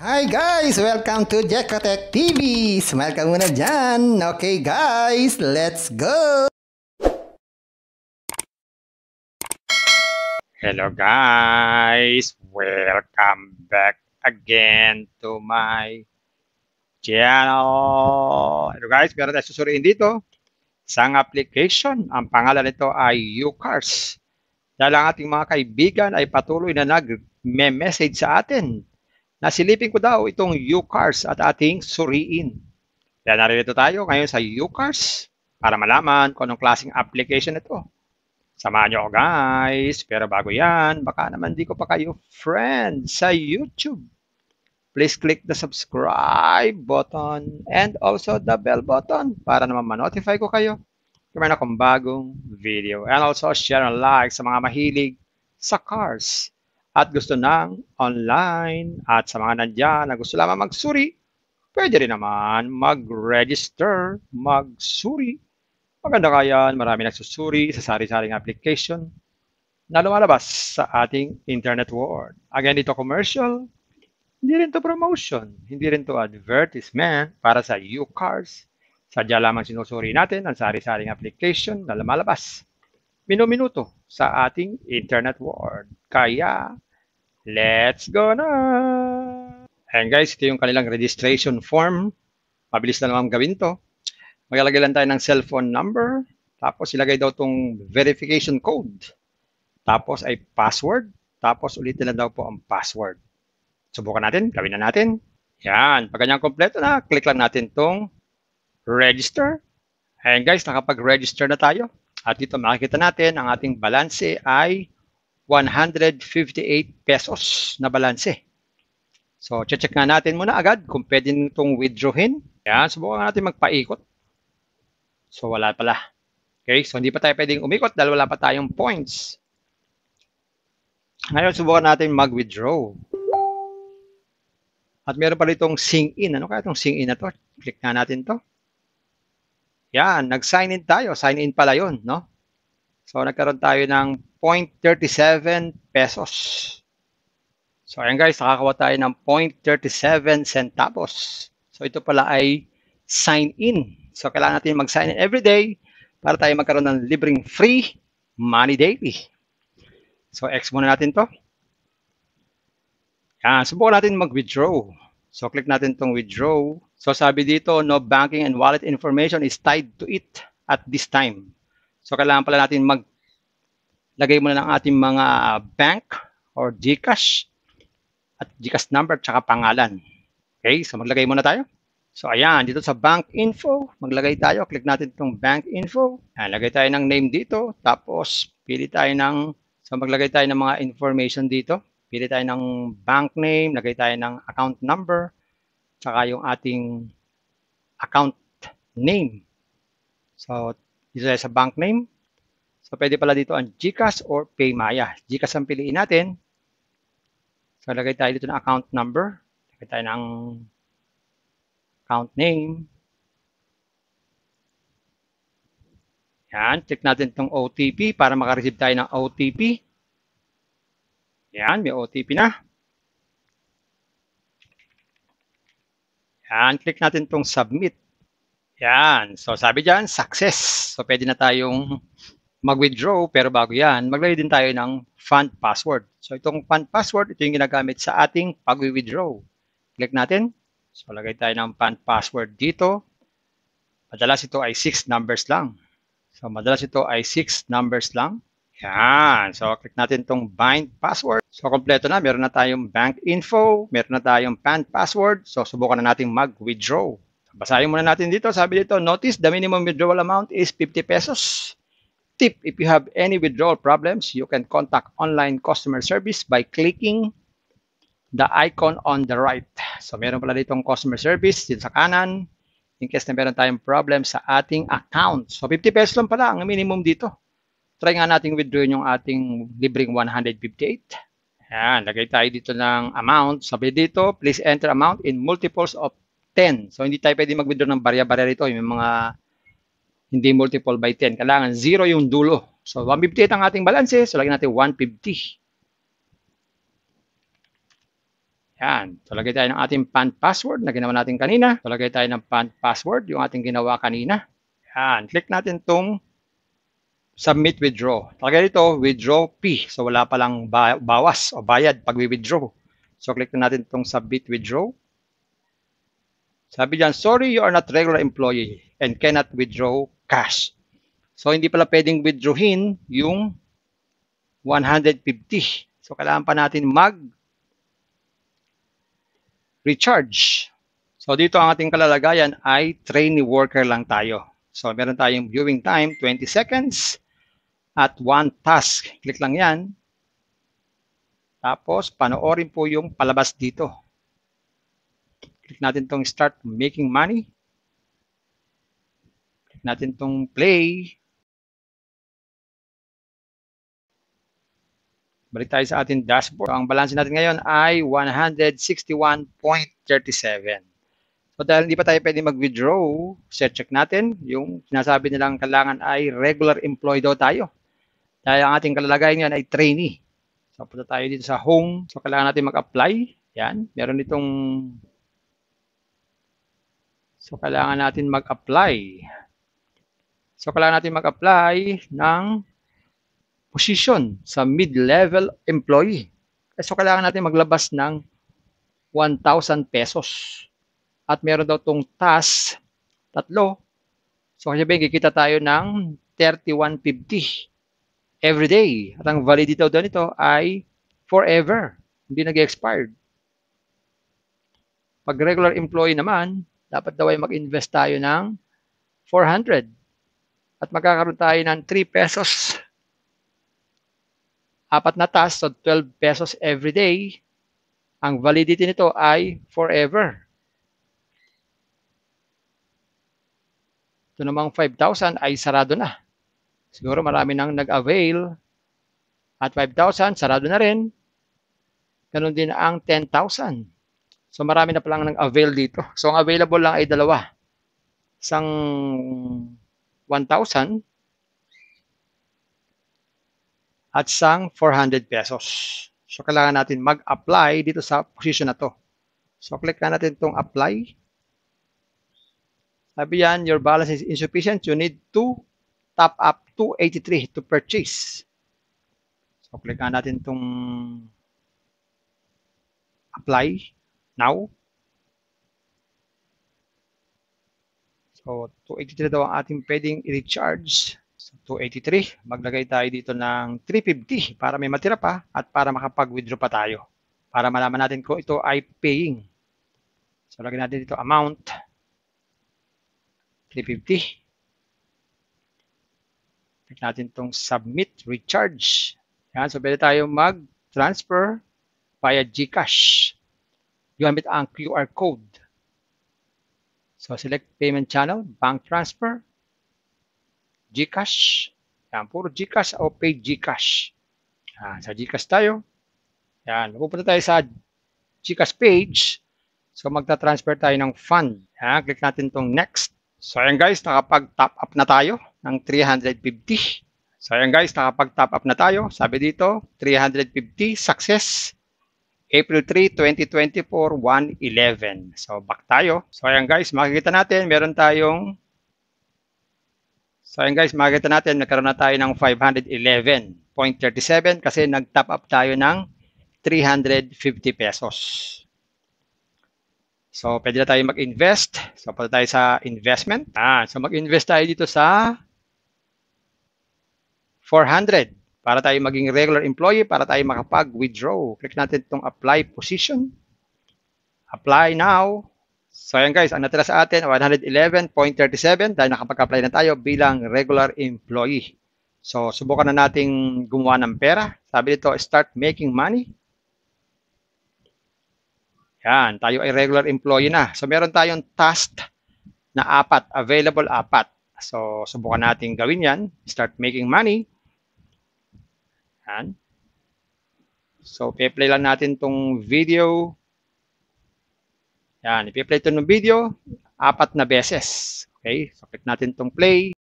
Hi guys! Welcome to Jekotech TV! Smile ka muna dyan! Okay guys, let's go! Hello guys! Welcome back again to my channel! Hello guys, meron tayo susuriin dito. Isang application. Ang pangalan nito ay UCars. Dahil ang ating mga kaibigan ay patuloy na nag-message sa atin Nasilipin ko daw itong U-Cars at ating suriin. Kaya narito tayo ngayon sa U-Cars para malaman kung anong klaseng application ito. Samahan nyo ako guys. Pero bago yan, baka naman di ko pa kayo friend sa YouTube. Please click the subscribe button and also the bell button para naman ma-notify ko kayo kung meron akong bagong video. And also share and like sa mga mahilig sa cars at gusto ng online at sa mga nandyan na gusto lamang magsuri, pwede rin naman mag-register, magsuri. Maganda kaya marami nagsusuri sa sari-saring application na lumalabas sa ating internet world. Again, ito commercial, hindi rin to promotion, hindi rin to advertisement para sa you cars. Sadya lamang sinusuri natin ang sari-saring application na lumalabas minuminuto sa ating internet world. Kaya, let's go na! And guys, ito yung kanilang registration form. Mabilis na naman gawin to. Maglalagay lang tayo ng cellphone number. Tapos ilagay daw tong verification code. Tapos ay password. Tapos ulitin na daw po ang password. Subukan natin, gawin na natin. Yan, pag ganyan kompleto na, click lang natin tong register. And guys, nakapag-register na tayo. At dito makikita natin ang ating balanse ay 158 pesos na balanse. So, check nga natin muna agad kung pwede itong withdrawin. Ayan, subukan natin magpaikot. So, wala pala. Okay, so hindi pa tayo pwedeng umikot dahil wala pa tayong points. Ngayon, subukan natin mag-withdraw. At meron pala itong sing in. Ano kaya itong sing in na to? Click na natin to. Yan, nag-sign in tayo. Sign in pala yun, no? So, nagkaroon tayo ng 0.37 pesos. So, ayan guys, nakakuha tayo ng 0.37 centavos. So, ito pala ay sign in. So, kailangan natin mag-sign in every day para tayo magkaroon ng libreng free money daily. So, X muna natin to. Yan, subukan natin mag-withdraw. So, click natin tong withdraw. So sabi dito, no banking and wallet information is tied to it at this time. So kailangan pala natin mag lagay muna ng ating mga bank or GCash at GCash number at saka pangalan. Okay, so maglagay muna tayo. So ayan, dito sa bank info, maglagay tayo. Click natin itong bank info. Ayan, lagay tayo ng name dito. Tapos, pili tayo ng, so maglagay tayo ng mga information dito. Pili tayo ng bank name, lagay tayo ng account number tsaka yung ating account name. So, dito sa bank name. So, pwede pala dito ang GCash or Paymaya. GCash ang piliin natin. So, lagay tayo dito ng account number. Lagay tayo ng account name. Yan, check natin itong OTP para makareceive tayo ng OTP. Yan, may OTP na. Yan, click natin tong submit. Yan. So sabi dyan, success. So pwede na tayong mag-withdraw pero bago yan, maglagay din tayo ng fund password. So itong fund password, ito yung ginagamit sa ating pag-withdraw. Click natin. So lagay tayo ng fund password dito. Madalas ito ay 6 numbers lang. So madalas ito ay 6 numbers lang. Yan. So click natin tong bind password. So, kompleto na. Meron na tayong bank info, meron na tayong PAN password. So, subukan na natin mag-withdraw. Basahin muna natin dito. Sabi dito, notice the minimum withdrawal amount is 50 pesos. Tip, if you have any withdrawal problems, you can contact online customer service by clicking the icon on the right. So, meron pala ditong customer service dito sa kanan in case na meron tayong problem sa ating account. So, 50 pesos lang pala ang minimum dito. Try nga nating withdraw yung ating libreng 158. Ayan, lagay tayo dito ng amount. Sabi dito, please enter amount in multiples of 10. So, hindi tayo pwede mag-withdraw ng barya-barya dito. May mga hindi multiple by 10. Kailangan zero yung dulo. So, 150 ang ating balance. So, lagyan natin 150. Yan. So, lagay tayo ng ating pan password na ginawa natin kanina. So, lagay tayo ng pan password, yung ating ginawa kanina. Yan. Click natin itong submit withdraw. Lagay dito, withdraw P. So wala palang bawas o bayad pag withdraw. So click na natin itong submit withdraw. Sabi diyan, sorry you are not regular employee and cannot withdraw cash. So hindi pala pwedeng withdrawin yung 150. So kailangan pa natin mag recharge. So dito ang ating kalalagayan ay trainee worker lang tayo. So meron tayong viewing time 20 seconds at one task. Click lang yan. Tapos, panoorin po yung palabas dito. Click natin tong start making money. Click natin tong play. Balik tayo sa ating dashboard. Ang balance natin ngayon ay 161.37. So dahil hindi pa tayo pwede mag-withdraw, check natin. Yung sinasabi nilang kailangan ay regular employee daw tayo. Dahil ang ating kalalagayan ngayon ay trainee. So, punta tayo dito sa home. So, kailangan natin mag-apply. Yan. Meron itong... So, kailangan natin mag-apply. So, kailangan natin mag-apply ng position sa mid-level employee. Eh, so, kailangan natin maglabas ng 1,000 pesos. At meron daw tong task, tatlo. So, kasi ba, kikita tayo ng 31.50 everyday. At ang validity daw nito ay forever. Hindi nag-expired. Pag regular employee naman, dapat daw ay mag-invest tayo ng 400. At magkakaroon tayo ng 3 pesos. Apat na task, so 12 pesos every day. Ang validity nito ay forever. Ito namang 5,000 ay sarado na. Siguro marami nang nag-avail. At 5,000, sarado na rin. Ganun din ang 10,000. So marami na palang nag-avail dito. So ang available lang ay dalawa. Isang 1,000 at isang 400 pesos. So kailangan natin mag-apply dito sa position na to. So click na natin itong apply. Sabi yan, your balance is insufficient. You need to top up 283 to purchase. So, click natin itong apply now. So, 283 daw ang ating pwedeng i-recharge. So, 283. Maglagay tayo dito ng 350 para may matira pa at para makapag-withdraw pa tayo. Para malaman natin kung ito ay paying. So, lagyan natin dito amount. 350. Click natin tong submit recharge. Yan, so pwede tayo mag-transfer via GCash. Gamit ang QR code. So select payment channel, bank transfer, GCash. Yan, puro GCash o pay GCash. Yan, sa GCash tayo. Yan, pupunta tayo sa GCash page. So magta-transfer tayo ng fund. Yan, click natin tong next. So ayan guys, nakapag-top up na tayo ng 350. So ayan guys, nakapag-top up na tayo. Sabi dito, 350 success. April 3, 2024, 1.11. So back tayo. So ayan guys, makikita natin, meron tayong So ayan guys, makikita natin, nagkaroon na tayo ng 511.37 kasi nag-top up tayo ng 350 pesos. So pwede na tayo mag-invest. So pwede tayo sa investment. Ah, so mag-invest tayo dito sa 400 para tayo maging regular employee, para tayo makapag-withdraw. Click natin itong apply position. Apply now. So ayan guys, ang natira sa atin, 111.37 dahil nakapag-apply na tayo bilang regular employee. So subukan na nating gumawa ng pera. Sabi dito, start making money. Yan, tayo ay regular employee na. So meron tayong task na apat, available apat. So subukan natin gawin yan. Start making money. Yan. So, i-play lang natin tong video. Yan, i-play to ng video apat na beses. Okay? So, click natin tong play.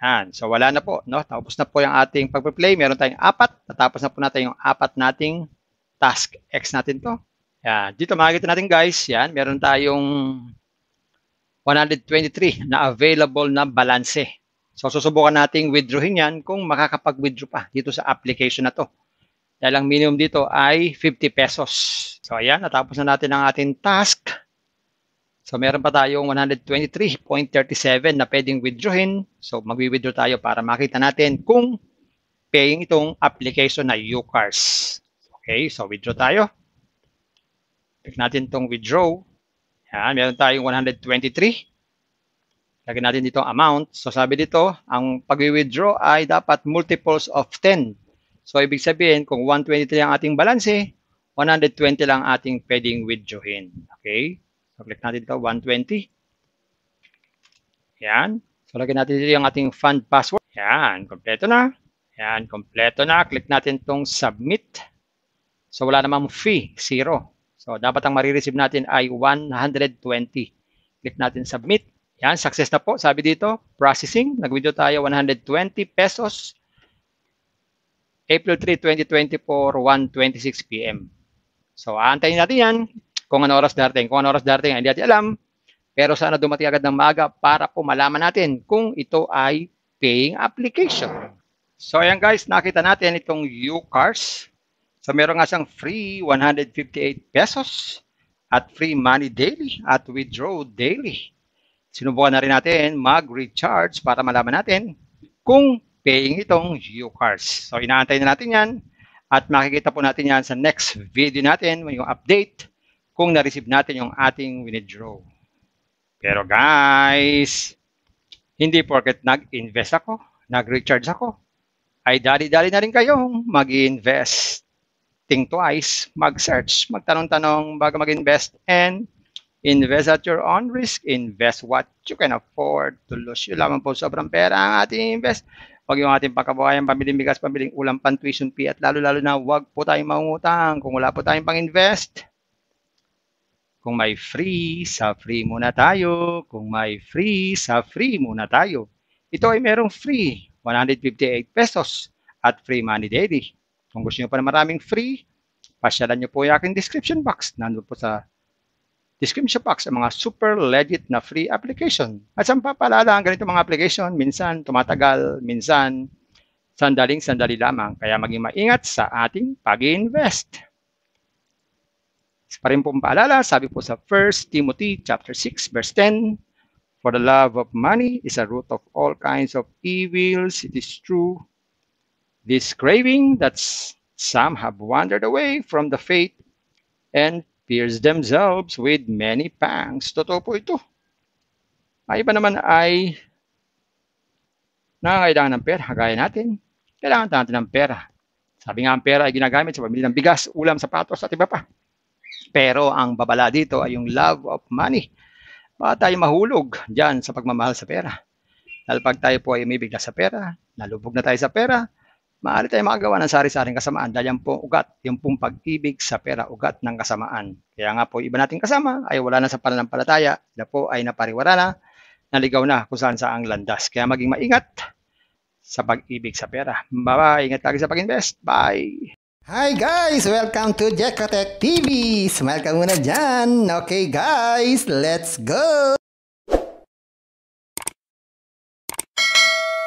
Yan. So, wala na po. No? Tapos na po yung ating pagpa-play. Meron tayong apat. Natapos na po natin yung apat nating task. X natin to. Yan. Dito makikita natin guys. Yan. Meron tayong 123 na available na balanse. So susubukan nating withdrawin yan kung makakapag-withdraw pa dito sa application na to. Dahil ang minimum dito ay 50 pesos. So ayan, natapos na natin ang ating task. So meron pa tayong 123.37 na pwedeng withdrawin. So magwi-withdraw tayo para makita natin kung paying itong application na UCARS. Okay, so withdraw tayo. Click natin itong withdraw. Yan, meron tayong 123. Lagyan natin dito ang amount. So sabi dito, ang pag-withdraw ay dapat multiples of 10. So ibig sabihin, kung 123 ang ating balance, 120 lang ating pwedeng withdrawin. Okay? So click natin dito, 120. Yan. So lagyan natin dito yung ating fund password. Yan, kompleto na. Yan, kompleto na. Click natin tong submit. So wala namang fee, zero. So dapat ang marireceive natin ay 120. Click natin submit. Yan, success na po. Sabi dito, processing. Nag-withdraw tayo 120 pesos. April 3, 2024, 1.26 p.m. So, aantayin natin yan kung ano oras darating. Kung ano oras darating, hindi natin alam. Pero sana dumating agad ng maaga para po malaman natin kung ito ay paying application. So, ayan guys, nakita natin itong U-Cars. So, meron nga siyang free 158 pesos at free money daily at withdraw daily. Sinubukan na rin natin mag-recharge para malaman natin kung paying itong UCars. So inaantay na natin yan at makikita po natin yan sa next video natin yung update kung na-receive natin yung ating winidraw. Pero guys, hindi porket nag-invest ako, nag-recharge ako, ay dali-dali na rin kayong mag-invest. Think twice, mag-search, magtanong-tanong bago mag-invest and Invest at your own risk. Invest what you can afford to lose. Yun lamang po sobrang pera ang ating invest. Huwag yung ating pagkabuhayan, pambiling bigas, pambiling ulam, pan tuition fee, at lalo-lalo na huwag po tayong mangutang kung wala po tayong pang-invest. Kung may free, sa free muna tayo. Kung may free, sa free muna tayo. Ito ay merong free, 158 pesos at free money daily. Kung gusto nyo pa na maraming free, pasyalan nyo po yung aking description box. Nandun po sa Description box ang mga super legit na free application. At sa papalala ang ganitong mga application, minsan tumatagal, minsan sandaling-sandali lamang. Kaya maging maingat sa ating pag-invest. Pa rin pong paalala, sabi po sa 1 Timothy chapter 6 verse 10, For the love of money is a root of all kinds of evils. It is true. This craving that some have wandered away from the faith and pierce themselves with many pangs. Totoo po ito. Ang iba naman ay nangangailangan ng pera, kagaya natin. Kailangan natin ng pera. Sabi nga ang pera ay ginagamit sa pamilya ng bigas, ulam, sapatos at iba pa. Pero ang babala dito ay yung love of money. Baka tayo mahulog dyan sa pagmamahal sa pera. Dahil pag tayo po ay umibig na sa pera, nalubog na tayo sa pera, Maaari tayong makagawa ng sari-saring kasamaan dahil yan po ugat, yung pong pag-ibig sa pera, ugat ng kasamaan. Kaya nga po, iba nating kasama ay wala na sa pananampalataya, na po ay napariwara na, naligaw na kung saan sa ang landas. Kaya maging maingat sa pag-ibig sa pera. Bye-bye! Ingat lagi sa pag-invest. Bye! Hi guys! Welcome to Jekotech TV! Smile ka muna dyan! Okay guys, let's go!